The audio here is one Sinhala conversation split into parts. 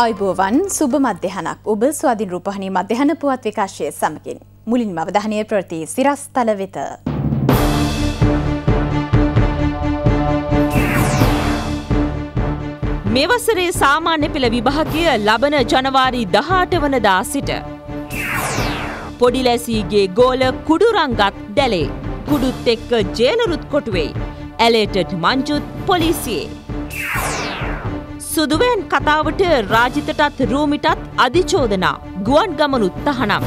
ආයිබෝවන් සුබ මධ්‍යහනක් ඔබ ස්වාධින් රූපහණී මධ්‍යහන පුවත් විකාශය සමකින් මුලින් මවධානය ප්‍රති සිරස්තල වෙත. මෙවසරේ සාමාන්‍ය පෙළ විභාගය ලබන ජනවාරි දහට වනදා සිට. පොඩිලැසීගේ ගෝල කුඩුරංගත් දැලේ කුඩුත් එක්ක ජේලරුත් කොටුවෙයි. ඇලේටට මංචුත් පොලිසියේ. සුදුවෙන් කතාවට රාජිතටත් රූමිටත් අධිචෝදනා ගුවන් ගමනුත් තහනම්.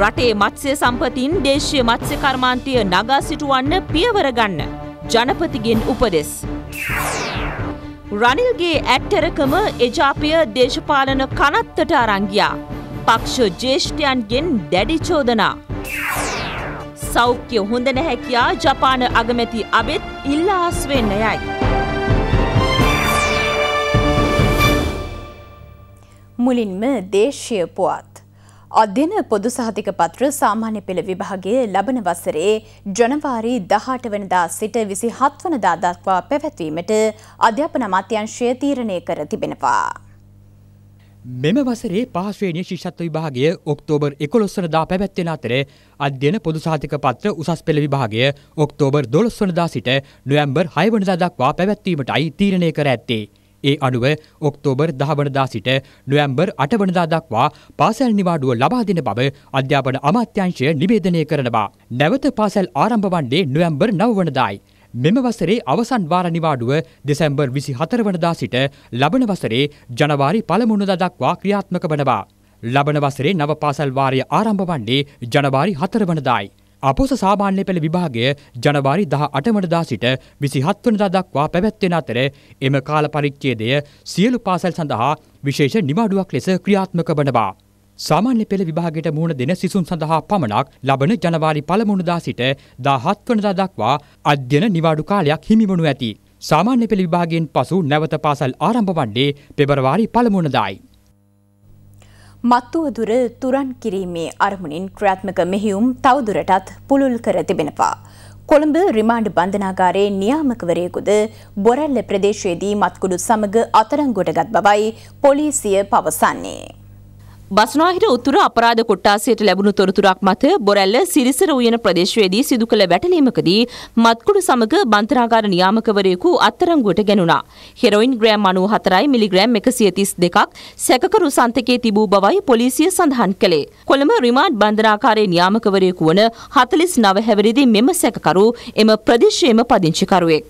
රටේ මත්සය සම්පතින් දේශය මත්ස්‍ය කර්මාන්තය නගා සිටුවන්න පියවරගන්න. ජනපතිගෙන් උපදෙස්. රනිල්ගේ ඇට්ටරකම එජාපය දේශපාලන කනත්තට අරංගියා. පක්ෂ ජේෂ්ඨයන්ගෙන් දැඩිචෝදනා. සෞඛ්‍ය හොඳ නැහැකයා ජපාන අගමැති අබෙත් ඉල්ලාස්වෙන්න යයි. මුලින්ම දේශය පුවත්. අධ්‍යන පොදු සහතික පත්‍ර සාමාන්‍ය පෙළ විභාගය ලබන වසරේ ජනවාරි දහට වනදා සිට විසි හත්වනදා දක්වා පැවැත්වීමට අධ්‍යාපන මත්‍යංශය තීරණය කර තිබෙනවා. මෙම වසරේ පහස්වේනය ශිෂත්ව විභාගය ඔක්තෝබර් එකොළොස්සනදා පැවැත්වෙන අතර අධ්‍යන පොදුසාතික පත්‍ර උසස් පෙළ විභාගය ඔක්තෝබර් දොළොස්වනදා සිට නොයම්බර් හයවනදා දක්වා පැවැත්වීමටයි තීරණය කර ඇත්තේ. ඒ අනුව ඔක්තෝබර් දහවනදා සිට නොවැම්බර් අටවනදා දක්වා පාසැල් නිවාඩුව ලබා දෙන බව අධ්‍යාපන අමාත්‍යංශය නිවේදනය කරනවා. නැවත පාසැල් ආරම්භ වන්නේ නොවැම්බර් නවවනදායි. මෙම වසරේ අවසන් වාර නිවාඩුව දෙසැම්බර් විසි හතරවනදා සිට ලබන වසරේ ජනවාරි පළමුුණදා දක්වා ක්‍රියාත්මක වනවා. ලබන වසරේ නව පාසල් වාරය ආරම්භ වන්නේ ජනවාරි හතරවනදායි. අපොස සාමාන්‍ය පෙළ විභාගය ජනවාරි 18 දා සිට 27 වෙනිදා දක්වා පැවැත්වෙන අතර එම කාල පරිච්ඡේදය සියලු පාසල් සඳහා විශේෂ නිවාඩුවක් ලෙස ක්‍රියාත්මක වනවා. සාමාන්‍ය පෙළ විභාගයට මුහුණ දෙන සිසුන් සඳහා පමණක් ලබන ජනවාරි පළමුුණදා සිට දාහත් වනදා දක්වා අධ්‍යන නිවාඩු කාලයක් හිමිවනු ඇති. සාමාන්‍ය පෙළ විභාගෙන් පසු නැවත පාසල් ආරම්භ වන්නේ පෙබරවාරි පළමුුණදායි. මත්තුවදුර තුරන් කිරීමේ අරමුණින් ක්‍රියාත්මක මෙහියුම් තවදුරටත් පුළුල් කර තිබෙනවා. කොළඹ රිමාන්ඩ් බන්ධනාගාරයේ නියාමකවරයෙකුද බොරැල්ල ප්‍රදේශයේදී මත්කුඩු සමග අතරංගොඩගත් බවයි පොලිසිය පවසන්නේ. බස්නාහිර උතුර අපරාධ කොට්ටාසයට ලැබුණු තොරතුරක් මත බොරැල්ල සිරිසර උයන ප්‍රදේශයේදී සිදු කළ වැටලීමකදී මත්කුඩු සමග බන්තරාගාර නියාමකවරයෙකු අත්තරංගුවට ගැනුණා. හෙරොයින් ග්‍රෑම් 94යි මිලිග්‍රෑම් 132ක් සැකකරු සන්තකයේ තිබූ බවයි පොලිසිය සඳහන් කළේ. කොළඹ රිමාන්ඩ් බන්ධනාකාරයේ නියාමකවරයෙකු වන 49 හැවිරිදි මෙම සැකකරු එම ප්‍රදේශයේම පදිංචිකරුවෙක්.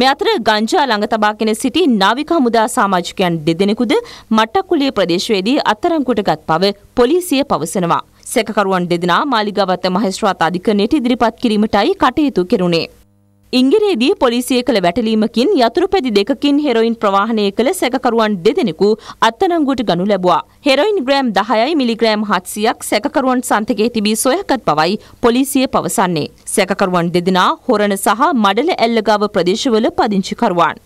මේ අතර ගංජා ළඟ තබාගෙන සිටි නාවික හමුදා සමාජිකයන් දෙදෙනෙකුද මට්ටකුලිය ප්‍රදේශයේදී අත්අඩංගුවටගත් බව පොලිසිය පවසනවා. සැකකරුවන් දෙදෙනා මාලිගාවත මහේස්ත්‍රාත් අධිකරණයට ඉදිරිපත් කිරීමටයි කටයුතු කෙරුණේ. ඉංගිරේදී පොලිසිය කළ වැටලීමකින් යතුරුපැදි දෙකකින් හෙරොයින් ප්‍රවාහනය කළ සැකකරුවන් දෙදෙනෙකු අත්අඩංගුවට ගනු ලැබුවා. හෙරොයින් ග්‍රෑම් 10යි මිලිග්‍රෑම් 700ක් සැකකරුවන් සන්තකයේ තිබී සොයාගත් බවයි පොලිසිය පවසන්නේ. සැකකරුවන් දෙදෙනා හොරණ සහ මඩල ඇල්ලගාව ප්‍රදේශවල පදිංචිකරුවන්.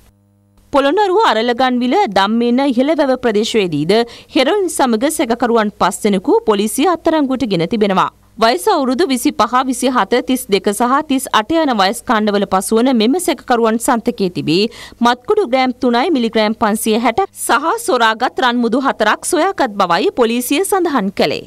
පොළොනරුව අරලගන්විල දම්මේන ඉහළවැව ප්‍රදේශයේදීද හෙරොයින් සමග සැකකරුවන් පස් දෙනෙකු පොලිසිය අත්අඩංගුවට ගෙන තිබෙනවා. වයස අවුරුදු 25, 27, 32 සහ 38 යන වයස් කාණ්ඩවල පසුවන මෙම සැකකරුවන් සන්තකයේ තිබී මත්කුඩු ග්‍රෑම් 3යි මිලිග්‍රෑම් 560 සහ සොරාගත් රන් මුදු 4ක් සොයාගත් බවයි පොලිසිය සඳහන් කළේ.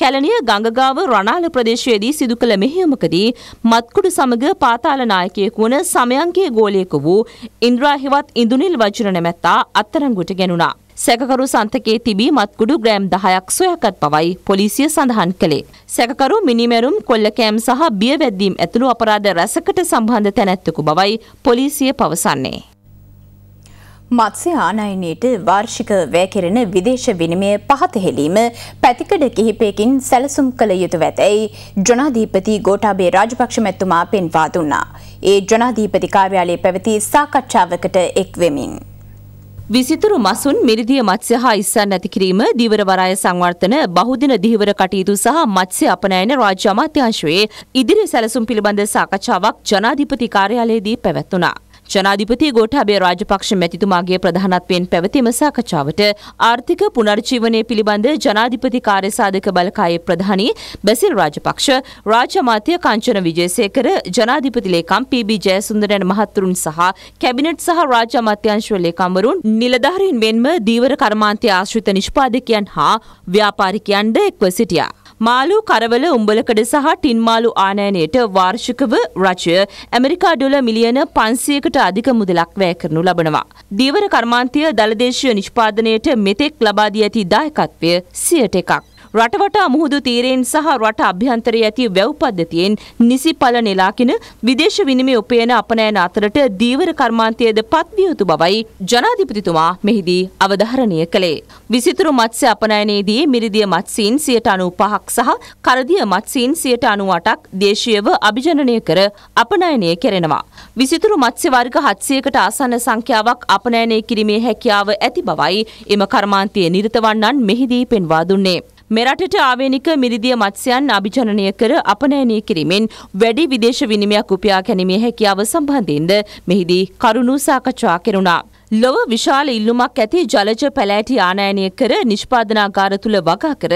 කැලණිය ගඟගාව රණාල ප්‍රදේශයේදී සිදු කළ මෙහෙයමකදී මත්කුඩු සමග පාතාල නායකයෙකු වන සමයංකයේ ගෝලයෙකු වූ ඉන්ද්‍රා හිවත් ඉඳුනිල් වජිර නැමැත්තා අත්තරංගුට ගැනුණා. සැකකරු සන්තකයේ තිබී මත්කුඩු ග්‍රෑම් 10ක් සොයාගත් බවයි පොලිසිය සඳහන් කළේ. සැකකරු මිනිමැරුම් කොල්ලකෑම් සහ බිය වැද්දීම් ඇතුළු අපරාධ රැසකට සම්බන්ධ තැනැත්තෙකු බවයි පොලිසිය පවසන්නේ. මත්ස්‍ය ආනයනයට වාර්ෂික වැය කෙරෙන විදේශ විනිමය පහත හෙළීම පැතිකඩ කිහිපයකින් සැලසුම් කළ යුතු ඇතැයි ජනාධීපති ගෝටාබේ රාජපක්ෂ මැතුමා පෙන්වා දුන්නා. ඒ ජනාධීපති කාර්යාලයේ පැවති සාකච්ඡාවකට එක්වෙමින්. විසිතුරු මසුන් මිරිදිය මත්ස්‍ය හා ඉස්සන් නැති කිරීම දිවර වරාය සංවර්ධන බහුදින දිහිවර කටයුතු සහ මත්ස්‍ය අපනයන රාජ්‍ය අමාත්‍යාංශයේ ඉදිරි සැලසුම් පිළිබඳ සාකච්ඡාවක් ජනාධිපති කාර්යාලයේදී පැවැත්වුණා. ජනාධිපති ගෝඨාභය රාජපක්ෂ මැතිතුමාගේ ප්‍රධානත්වයෙන් පැවතිම සාකච්ඡාවට ආර්ථික පුනර්ජීවනය පිළිබඳ ජනාධිපති කාර්ය සාධක බලකායේ ප්‍රධානී බැසිල් රාජපක්ෂ රාජ්‍යමාත්‍ය කංචන විජේසේකර ජනාධිපති ලේකම් පීබී ජයසුන්දරයන් මහත්තුරුන් සහ කැබිනට් සහ රාජ්‍යමාත්‍යංශ ලේකම්වරුන් නිලධාරීන් මෙන්ම දීවර කර්මාන්තය ආශ්‍රිත නිෂ්පාදකයන් හා ව්‍යාපාරිකයන්ද එක්ව සිටියා. මාළු කරවල උඹලකඩ සහ ටින්මාළු ආනයනයට වාර්ෂිකව රජය ඇමරිකා ඩොල මිලියන පන්සියකට අධික මුදලක් වැය කරනු ලබනවා. දීවර කර්මාන්තය දළදේශීය නිෂ්පාදනයට මෙතෙක් ලබාදී ඇති දායකත්වය සියට එකක්. රටවටා මුහුදු තීරයෙන් සහ රට අභ්‍යන්තරයේ ඇති වැව් පද්ධතියෙන් නිසි පල නෙලාගෙන විදේශ විනිමය උපයන අපනයන අතරට දීවර කර්මාන්තයේද පත්විය යුතු බවයි ජනාධිපතිතුමා මෙහිදී අවධාරණය කළේ. විසිතුරු මත්ස්‍ය අපනයනයේදී මිරිදිය මත්සීන් සියට අනු පහක් සහ කරදිය මත්සීන් සියට අනු අටක් දේශීයව අභිජනනය කර අපනයනය කෙරෙනවා. විසිතුරු මත්ස්‍ය වර්ග හත්සයකට ආසන්න සංඛ්‍යාවක් අපනයනය කිරීමේ හැකියාව ඇති බවයි එම කර්මාන්තය නිරතවන්නන් මෙහිදී පෙන්වා දුන්නේ. මෙරටට ආවේනික මිරිදිය මත්ස්‍යයන් අභිජනනය කර අපනයනය කිරීමෙන් වැඩි විදේශ විනිමයක් උපයා ගැනීමේ හැකියාව සම්බන්ධයෙන්ද මෙහිදී කරුණු සාකච්ඡා කෙරුණා. ලොව විශාල ඉල්ලුමක් ඇති ජලජ පැලෑට ආනයනය කර නිෂ්පාදනාගාර තුළ වගා කර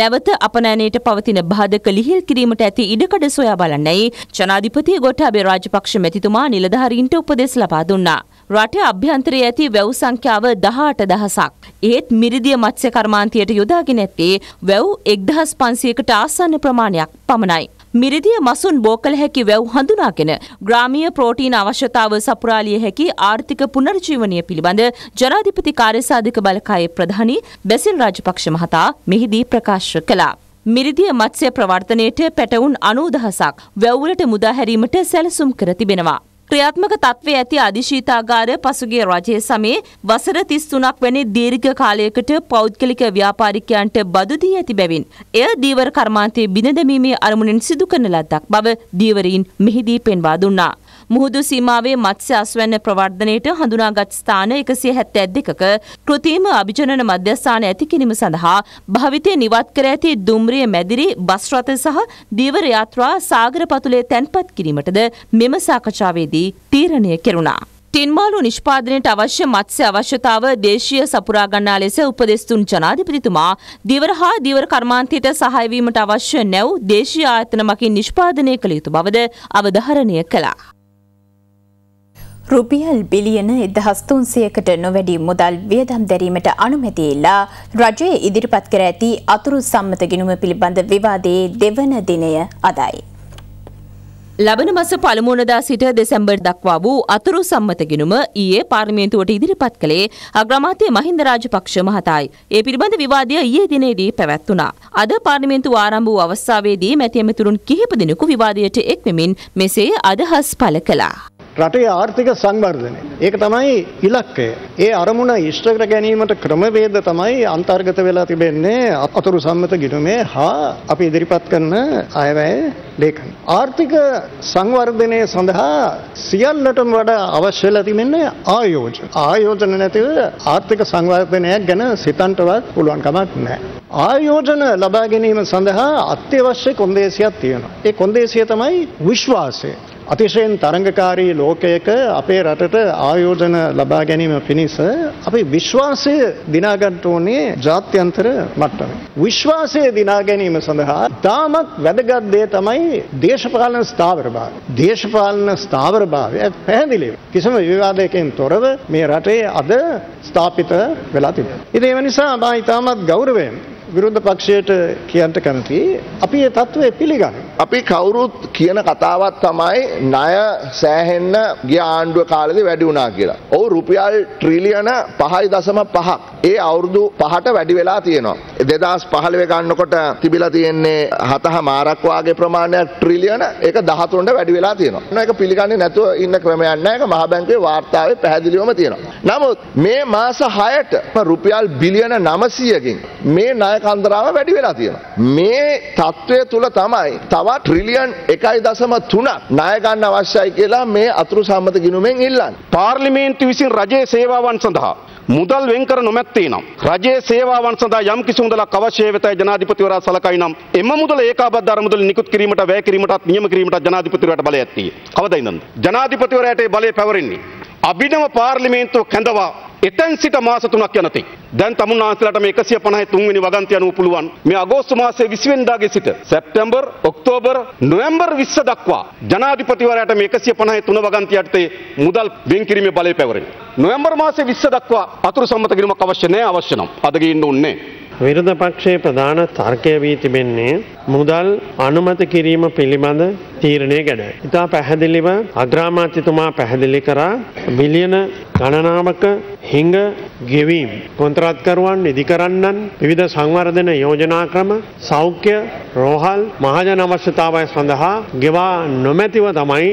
නැවත අපනෑනයට පවතින බාධක ලිහිල් කිරීමට ඇති ඉඩකඩ සොයා බලන්නයි ජනාධිපති ගොට්ටාබේ රාජපක්ෂ මැතිතුමා නිලධාරීන්ට උපදෙස් ලබා දුන්නා. රට අභ්‍යන්තරයේ ඇති වැව් සංඛ්‍යාව 18000ක්. ඒත් මිරිදිය මත්ස්‍ය කර්මාන්තයට යොදාගෙන ඇත්තේ වැව් 1500කට ආසන්න ප්‍රමාණයක් පමණයි. මිරිදිය මසුන් බෝකල හැකි වැව් හඳුනාගෙන ග්‍රාමීය ප්‍රෝටීන අවශ්‍යතාව සපුරාලිය හැකි ආර්ථික පුනර්ජීවනය පිළිබඳ ජනාධිපති කාර්යසාධක බලකායේ ප්‍රධානි බැසිල් රාජපක්ෂ මහතා මෙහිදී ප්‍රකාශ කළා. මිරිදිය මත්ස්‍ය ප්‍රවර්තනයට පැටවුන් අනූදහසක් වැව්වලට මුදාහැරීමට සැලසුම් කර තිබෙනවා. ක්‍රියාත්මක තත්ත්වයේ ඇති අධිශීතාගාරය පසුගිය රජයේ සමයේ වසර 33ක් වැනි දීර්ඝ කාලයකට පෞද්ගලික ව්‍යාපාරිකයන්ට බදු දී ඇති බැවින් එය දීවර කර්මාන්තයේ බිනදැමීමේ අරමුණෙන් සිදු කරන ලද්දක් බව දීවරීන් මෙහිදී පෙන්වා දුන්නා. මුහුදු සීමාවේ මත්ස්‍ය අස්වැන්න ප්‍රවර්ධනයට හඳුනාගත් ස්ථාන 172ක කෘතිම අභිජනන මධ්‍යස්ථාන ඇති කිරීම සඳහා භාවිතය නිවත් කර ඇති දුම්රිය මැදිරි බස් රථ සහ දීවර යාත්‍රා සාගර පතුලේ තැන්පත් කිරීමටද මෙම සාකච්ඡාවේදී තීරණය කෙරුණා. තින්මාලු නිෂ්පාදනයට අවශ්‍ය මත්ස්‍ය අවශ්‍යතාව දේශීය සපුරා ගන්නා ලෙස උපදෙස් දුන් ජනාධිපතිතුමා දිවර හා දිවර කර්මාන්තයට සහාය වීමට අවශ්‍ය නැව් දේශීය ආයතන මකින් නිෂ්පාදනය කළ යුතු බවද අවධාරණය කළා. රුපියල් බිලියන එදහස් තුන්සයකට නොවැඩි මුදල් වියදම් දැරීමට අනුමැතිල්ලා රජය ඉදිරිපත් කර ඇති අතුරු සම්මත ගිනුම පිළිබඳ විවාදයේ දෙවන දිනය අදයි. ලබන මස පළමුුණදා සිට දෙසැම්බර් දක්වා වූ අතුරු සම්මත ගිනුම ඊයේ පාර්මේන්තුවට ඉදිරිපත් කළේ අග්‍රමාතය මහින්ද රාජපක්ෂ මහතායි. ඒ පිළිබඳ විවාදය ඊයේ දිනේදී පැවැත්වුණා. අද පාර්ලිමේන්තු ආරම්භ වූ අවස්ථාවේදී මැතිඇමතුරුන් කිහිප දෙනෙකු විවාදයට එක්වෙමින් මෙසේ අදහස් පළ කළා. රටේ ආර්ථික සංවර්ධනය. ඒක තමයි ඉලක්කය. ඒ අරමුණ ඉෂ්ට කර ගැනීමට ක්‍රමවේද තමයි අන්තර්ගත වෙලා තිබෙන්නේ අතුරු සම්මත ගිණුමේ හා අපි ඉදිරිපත් කරන අයවැය ලේඛන. ආර්ථික සංවර්ධනය සඳහා සියල්ලටම වඩා අවශ්‍ය වෙලා තිබෙන්නේ ආයෝජන. ආයෝජන නැතිව ආර්ථික සංවර්ධනයක් ගැන සිතන්ටවත් පුළුවන් කමක් නැහැ. ආයෝජන ලබා ගැනීම සඳහා අත්‍යවශ්‍ය කොන්දේසියක් තියෙනවා. ඒ කොන්දේසිය තමයි විශ්වාසය. අතිශයෙන් තරඟකාරී ලෝකයක අපේ රටට ආයෝජන ලබා ගැනීම පිණිස අපි විශ්වාසය දිනාගන්න ඕනේ ජාත්‍යන්තර මට්ටමේ. විශ්වාසය දිනා ගැනීම සඳහා තාමත් වැදගත් දේ තමයි දේශපාලන ස්ථාවරභාවය. දේශපාලන ස්ථාවරභාවය පැහැදිලිව කිසිම විවාදයකින් තොරව මේ රටේ අද ස්ථාපිත වෙලා තිබෙනවා. ඉතින් ඒ නිසා මා ඉතාමත් ගෞරවයෙන් විරුද්ධ පක්ෂයට කියන්ට කැමති. අපි ඒ තත්ත්වය පිළිගන්න. අපි කවුරුත් කියන කතාවත් තමයි ණය සෑහෙන්න ගිය ආණ්ඩුව කාලෙදි වැඩි වුණා කියලා. ඔව් රුපියල් ට්‍රිලියන 5.5ක් ඒ අවුරුදු 5ට වැඩි වෙලා තියෙනවා. 2015 ගන්නකොට තිබිලා තියෙන්නේ 7 මාරක් වාගේ ප්‍රමාණයක් ට්‍රිලියන ඒක 13ට වැඩි වෙලා තියෙනවා. ඒක පිළිගන්නේ නැතුව ඉන්න ක්‍රමයක් නැහැ. ඒක මහ බැංකුවේ වාර්තාවේ පැහැදිලිවම තියෙනවා. නමුත් මේ මාස 6ට රුපියල් බිලියන 900කින් මේ ණය න්‍යාය කන්දරාව වැඩි වෙලා තියෙනවා. මේ තත්ත්වය තුළ තමයි තවත් ට්‍රිලියන් එකයි දසම තුනක් නායගන්න අවශ්‍යයි කියලා මේ අතුරු සම්මත ගිනුමෙන් ඉල්ලන්න. පාර්ලිමේන්තු විසින් රජයේ සේවාවන් සඳහා මුදල් වෙන්කර නොමැත්තේ නම් රජයේ සේවාවන් සඳහා යම් කිසි මුදලක් අවශ්‍ය වෙතයි ජනාධිපතිවරයා සලකයි නම් එම මුදල ඒකාබද්ධ මුදල් නිකුත් කිරීමට වැය කිරීමටත් නියම කිරීමටත් ජනාධිපතිවරයාට බලය ඇත්තේ. කවදා ඉඳන්ද? ජනාධිපතිවරයාට ඒ බලය පැවරෙන්නේ. අභිනව පාර්ලිමේන්තුව කැඳවා එතැන් සිට මාස තුනක් යනතේ. දැන් තමුන් වහන්සේලාට මේ 153 වෙනි වගන්ති අනුව පුළුවන් මේ අගෝස්තු මාසයේ 20 වෙනිදාගේ සිට සැප්තැම්බර්, ඔක්තෝබර්, නොවැම්බර් 20 දක්වා ජනාධිපතිවරයාට මේ 153 වගන්ති යටතේ මුදල් වෙන් කිරීමේ බලය පැවරෙනවා. නොවැම්බර් මාසයේ 20 දක්වා අතුරු සම්මත කිරීමක් අවශ්‍ය නැහැ අවශ්‍ය නම්. අද ගින්න උන්නේ. විරධ පක්ෂයේ ප්‍රධාන තර්කය වී තිබෙන්නේ මුදල් අනුමත කිරීම පිළිබඳ තීරණය ගැන. ඉතා පැහැදිලිව අග්‍රාමාත්‍යතුමා පැහැදිලි කරා මිලියන ගණනාවක හිඟ ගෙවීම් කොන්ත්‍රාත්කරුවන් නිදිකරන්නන් විවිධ සංවර්ධන යෝජනා ක්‍රම සෞඛ්‍ය රෝහල් මහජන අවශ්‍යතාවය සඳහා ගෙවා නොමැතිව තමයි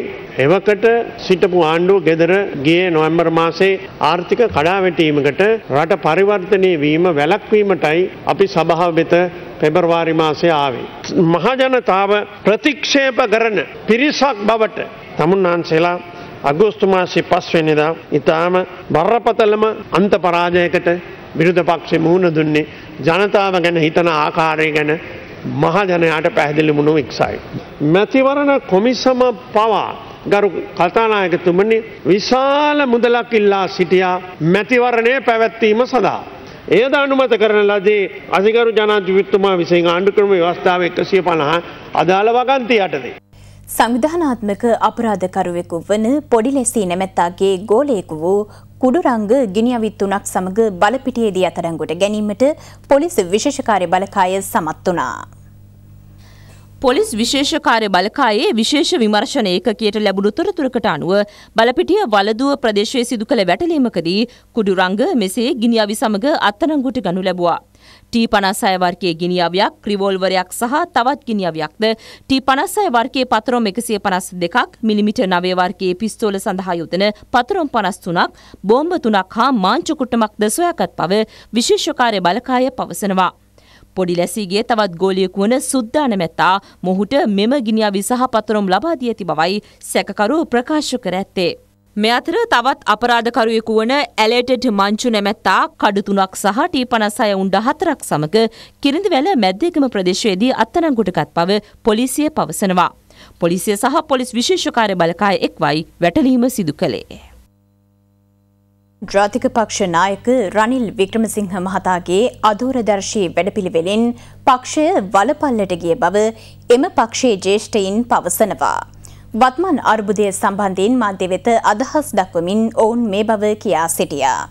එවකට සිටපු ආණ්ඩුව ගෙදර ගියේ නොවැම්බර් මාසේ ආර්ථික කඩාවැටීමකට රට පරිවර්තනය වීම වැළක්වීමටයි අපි සභාව වෙත පෙබරවාරි මාසේ ආවේ. මහජනතාව ප්‍රතික්ෂේප කරන පිරිසක් බවට තමුන්නාන්සේලා අගෝස්තු මාසේ 5 වෙනිදා ඊටාම බරපතලම අන්ත පරාජයකට විරුද්ධ පක්ෂේ මුහුණ දුන්නේ ජනතාව ගැන හිතන ආකාරය ගැන මහජනයාට පැහැදිලි වුණු එක්සයි. මැතිවරණ කොමිසම පවා ගරු කතානායකතුමනි විශාල මුදලක් ඉල්ලා සිටියා මැතිවරණය පැවැත්වීම සඳහා. එයද අනුමත කරන ලදේ අසිකරු ජනාධිපතිතුමා විසින් ආණ්ඩුක්‍රම ව්‍යවස්ථාව 150 අදාළ වගන්තිය යටතේ සංවිධානාත්මක අපරාධකරුවෙකු වන පොඩිලෙසී නැමැත්තාගේ ගෝලයෙකු වූ කුඩුරංග ගිනිියවිත් තුනක් සමඟ බලපිටියේදී අතරංගොට ගැනීමට පොලිස් විශේෂකාරය බලකාය සමත් වනා. පොලිස් විශේෂකාරය බලකායේ විශේෂ විමර්ශන ඒකකයට ලැබුණු තොරතුරකට අනුව බලපිටිය වලදුව ප්‍රදේශයේ සිදු කළ වැටලීමකදී කුඩුරංග මෙසේ ගිනි අවි සමග අත්අඩංගුවට ගනු ලැබුවා. T56 වර්ගයේ ගිනිඅවියක්, ක්‍රිවෝල්වරයක් සහ තවත් ගිනිඅවියක්ද T56 වර්ගයේ පතරොම් 152ක්, mm 9 වර්ගයේ පිස්තෝල සඳහා යොදන පතරොම් 53ක්, බෝම්බ 3ක් හා මාංචු කුට්ටමක්ද සොයාගත් බව විශේෂ කාර්ය බලකාය පවසනවා. පොඩි ලැසිගේ තවත් ගෝලියෙකු වන සුද්දාන මැත්තා මොහුට මෙම ගිනිඅවි සහ පතරොම් ලබා දී ඇති බවයි සැකකරු ප්‍රකාශ කර ඇත්තේ. මේ අතර තවත් අපරාධකරුවෙකු වන ඇලේටඩ් මංචු නැමැත්තා කඩු තුනක් සහ T56 උණ්ඩ හතරක් සමග කිරිඳිවැල මැද්දේගම ප්‍රදේශයේදී අත්අඩංගුවට ගත් බව පොලිසිය පවසනවා. පොලිසිය සහ පොලිස් විශේෂ කාර්ය බළකාය එක්වයි වැටලීම සිදු කළේ. ජාතික පක්ෂ නායක රනිල් වික්‍රමසිංහ මහතාගේ අධූරදර්ශී වැඩපිළිවෙලින් පක්ෂය වලපල්ලට ගිය බව එම පක්ෂයේ ජේෂ්ඨයින් පවසනවා. වත්මන් අර්බුදය සම්බන්ධයෙන් මාධ්‍ය වෙත අදහස් දක්වමින් ඔවුන් මේ බව කියා සිටියා.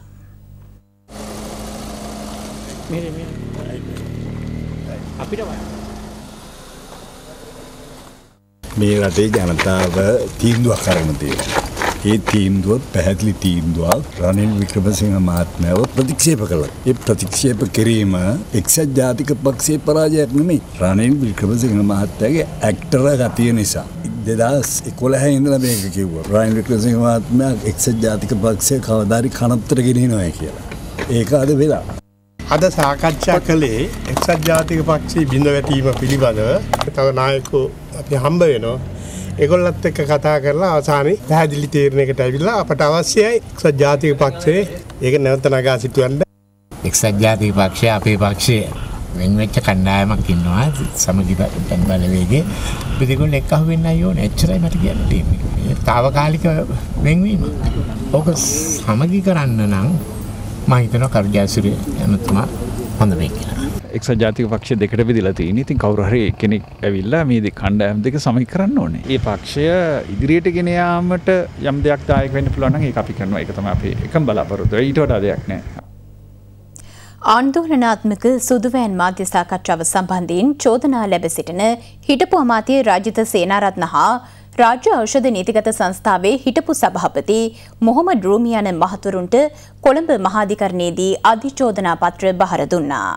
මේ රටේ ජනතාව තීන්දුවක් කරන තියෙනවා. ඒ තීන්දුව පැහැදිලි තීන්දුවක් රනිල් වික්‍රමසිංහ මහත්මයව ප්‍රතික්ෂේප කළා. ඒ ප්‍රතික්ෂේප කිරීම එක්සත් ජාතික පක්ෂයේ පරාජයක් නෙමෙයි. රනිල් වික්‍රමසිංහ මහත්තයාගේ ඇක්ටර ගතිය නිසා. දෙදස් එකොළහ ඉඳල මේක කිව්ව ප්‍රයින් වික්‍රසිංහවාත්මයක් එක්සත් ජාතික පක්ෂය කවධාරි කනත්තර ගෙනහි නොය කියලා. ඒක අද වෙලා. අද සාකච්ඡා කළේ එක්සත් ජාතික පක්ෂී බිඳ වැටීම පිළිබඳව තව නායකු අපි හම්බ වෙනවා. එකොල්ලත් එක්ක කතා කරලා අවසානයේ පැහැදිලි තීරණයකට ඇවිල්ලා අපට අවශ්‍යයි එක්සත් ජාතික පක්ෂයේ ඒක නැවත නගා සිටුවන්න. එක්සත් ජාතික පක්ෂය අපේ පක්ෂය වෙන්වෙච්ච කණ්ඩායමක් ඉන්නවා සමගි බලවේගේ බිදිගොල්ල එක් අහු වෙන්න අයෝන එච්චරයි මට කියන්න තියෙන්නේ. తాවකාලික වෙන්වීම. ඕක සමගි කරන්න නම් මම හිතනවා කර්ජාසුරි එමතුමා හොඳ වෙයි කියලා. එක්ස ජාතික පක්ෂ දෙකට විදිලා තියෙන ඉතින් කවුරහරි කෙනෙක් ඇවිල්ලා මේ දෙක කණ්ඩායම් දෙක සමයි කරන්න ඕනේ. ඒ පක්ෂය ඉදිරියට ගෙන යාමට යම් දෙයක් දායක වෙන්න පුළුවන් නම් ඒක අපි කරනවා. ඒක තමයි අපේ එකම බලාපොරොත්තුව. ඊට වඩා දෙයක් නැහැ. ආණ්ඩෝලනාත්මක සුදුවෑන් මාධ්‍ය සාකච්ඡාව සම්බන්ධයෙන් චෝදනා ලැබ සිටින හිටපු අමාත්‍ය රාජිත සේනාරත්න හා රාජ්‍ය ඖෂධ නීතිගත සංස්ථාවේ හිටපු සභාපති මොහොමඩ් රූමියන මහතුරුන්ට කොළඹ මහාධිකරණයේදී අධිචෝදනා පත්‍ර බහර දුන්නා.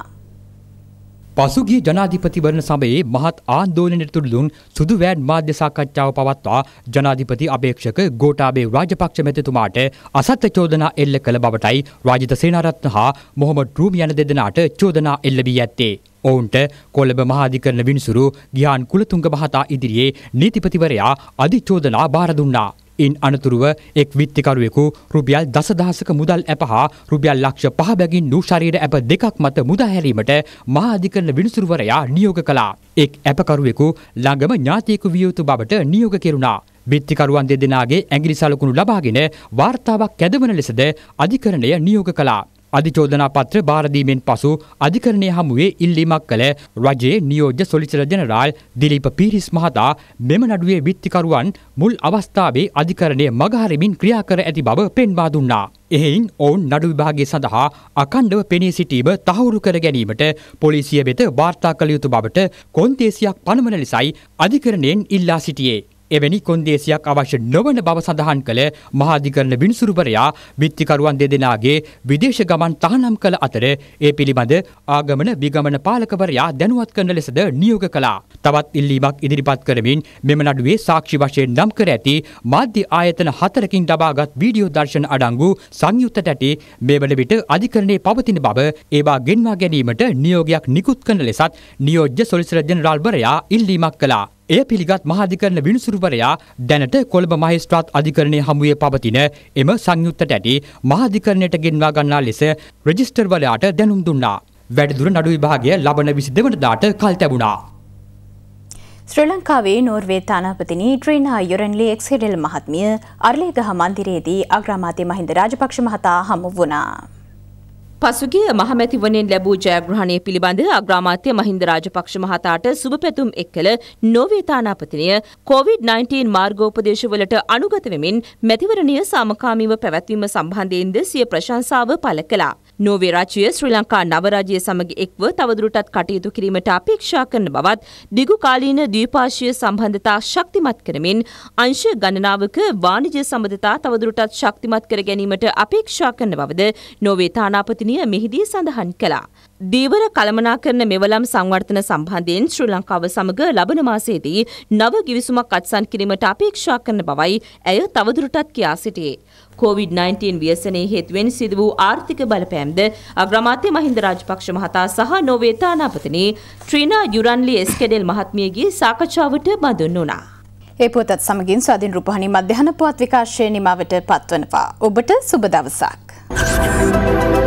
පසුගිය ජනාධිපතිවරණ සමයේ මහත් ආන්දෝලනයට තුරුදුන් සුදු වෑන් මාධ්‍ය සාකච්ඡාව පවත්වා ජනාධිපති අපේක්ෂක ගෝඨාභය රාජපක්ෂ මැතිතුමාට අසත්‍ය චෝදනා එල්ල කළ බවටයි රාජිත සේනාරත්න හා මොහොමඩ් රූමි යන දෙදෙනාට චෝදනා එල්ල වී ඇත්තේ. ඔවුන්ට කොළඹ මහාධිකරණ විනිසුරු ගිහාන් කුලතුංග මහතා ඉදිරියේ නීතිපතිවරයා අධිචෝදනා බාර දුන්නා. ඉන් අනතුරුව එක් විත්තිකරුවෙකු රුපියල් දසදහසක මුදල් ඇප හා රුපියල් ලක්ෂ පහ බැගින් වූ ශරීර ඇප දෙකක් මත මුදාහැරීමට මහාධිකරණ විනිසුරුවරයා නියෝග කළා. එක් ඇපකරුවෙකු ළඟම ඥාතියෙකු වියයුතු බවට නියෝග කෙරුණා. බිත්තිකරුවන් දෙදෙනගේ ඇගිරි සලකුණු ලබාගෙන වාර්තාවක් කැදවන ලෙසද අධිකරණය නියෝග කලා. අධිචෝදනා පත්‍ර භාරදීමෙන් පසු අධිකරණය හමුවේ ඉල්ලීමක් කළ රජයේ නියෝජ්‍ය සොලිසිටර් ජෙනරාල් දිලීප පීරිස් මහතා මෙම නඩුවේ විත්තිකරුවන් මුල් අවස්ථාවේ අධිකරණය මගහරිමින් ක්‍රියා කර ඇති බව පෙන්වා දුන්නා. එහෙයින් ඔවුන් නඩු විභාගය සඳහා අකණ්ඩව පෙනී සිටීම තහවුරු කර ගැනීමට පොලිසිය වෙත වාර්තා කළ යුතු බවට කොන්දේසියක් පනවන ලෙසයි අධිකරණයෙන් ඉල්ලා සිටියේ. එවැනි කොන්දේසියක් අවශ්‍ය නොවන බව සඳහන් කළ මහාධිකරණ විනිසුරුවරයා බිත්තිකරුවන් දෙදෙනාගේ විදේශ ගමන් තහනම් කළ අතර ඒ පිළිබඳ ආගමන විගමන පාලකවරයා දැනුවත් කරන ලෙසද නියෝග කළා. තවත් ඉල්ලීමක් ඉදිරිපත් කරමින් මෙම නඩුවේ සාක්ෂි වශයෙන් නම් කර ඇති මාධ්‍ය ආයතන හතරකින් ලබාගත් වීඩියෝ දර්ශන අඩංගු සංයුක්ත ටැටි මේ වන විට අධිකරණයේ පවතින බව ඒවා ගෙන්වා ගැනීමට නියෝගයක් නිකුත් කරන ලෙසත් නියෝජ්‍ය සොලිසිටර් ජෙනරාල්වරයා ඉල්ලීමක් කළා. එය පිළිගත් මහාධිකරණ විනිසුරුවරයා දැනට කොළඹ මහේස්ත්‍රාත් අධිකරණය හමුවේ පවතින එම සංයුත්තට ඇති මහාධිකරණයට ගෙන්වා ගන්නා ලෙස රෙජිස්ටර්වලයාට දැනුම් දුන්නා. වැඩිදුර නඩු විභාගය ලබන 22 දාට කල් තැබුණා. ශ්‍රී ලංකාවේ නෝර්වේ තානාපතිනි ට්‍රීනා යොරන්ලි එක්ස්හෙඩල් මහත්මිය අරලේගහ මන්දිරයේදී අග්‍රාමාත්‍ය මහින්ද රාජපක්ෂ මහතා හමු වුණා. පසුගිය මහමැතිවනෙන් ලැබූ ජයග්‍රහණය පිළිබඳ අග්‍රාමාත්‍ය මහින්ද රාජපක්ෂ මහතාට සුභපැතුම් එක්කල නෝවේ තානාපතිනිය COVID-19 මාර්ගෝපදේශවලට අනුගත වෙමින් මැතිවරණය සාමකාමීව පැවැත්වීම සම්බන්ධයෙන්ද සිය ප්‍රශංසාව පළ කළා. නෝවේ රජය ශ්‍රී ලංකා නවරජය සමඟ එක්ව තවදුරටත් කටයුතු කිරීමට අපේක්ෂා කරන බවත් දිගු කාලීන ද්විපාර්ශ්වීය සම්බන්ධතා ශක්තිමත් කරමින් අංශ ගණනාවක වාණිජ සම්බන්ධතා තවදුරටත් ශක්තිමත් කර ගැනීමට අපේක්ෂා කරන බවද නෝවේ තානාපතිනිය මෙහිදී සඳහන් කළා. දීවර කළමනාකරන මෙවලම් සංවර්ධන සම්බන්ධයෙන් ශ්‍රී ලංකාව සමග ලබන මාසයේදී නව ගිවිසුමක් අත්සන් කිරීමට අපේක්ෂා කරන බවයි ඇය තවදුරටත් කියා සිටියේ. COVID-19 ව්‍යසනයේ හේතුවෙන් සිදු වූ ආර්ථික බලපෑම්ද අග්‍රාමාත්‍ය මහින්ද රාජපක්ෂ මහතා සහ නෝවේ තානාපතිනි ට්‍රීනා යුරන්ලි එස්කෙඩෙල් මහත්මියගේ සාකච්ඡාවට බඳුන් වුණා. ඒ පුවතත් සමගින් ස්වාධීන් රූපවාහිනී මධ්‍යහන පුවත් විකාශය නිමවට පත්වනවා. ඔබට සුබ දවසක්.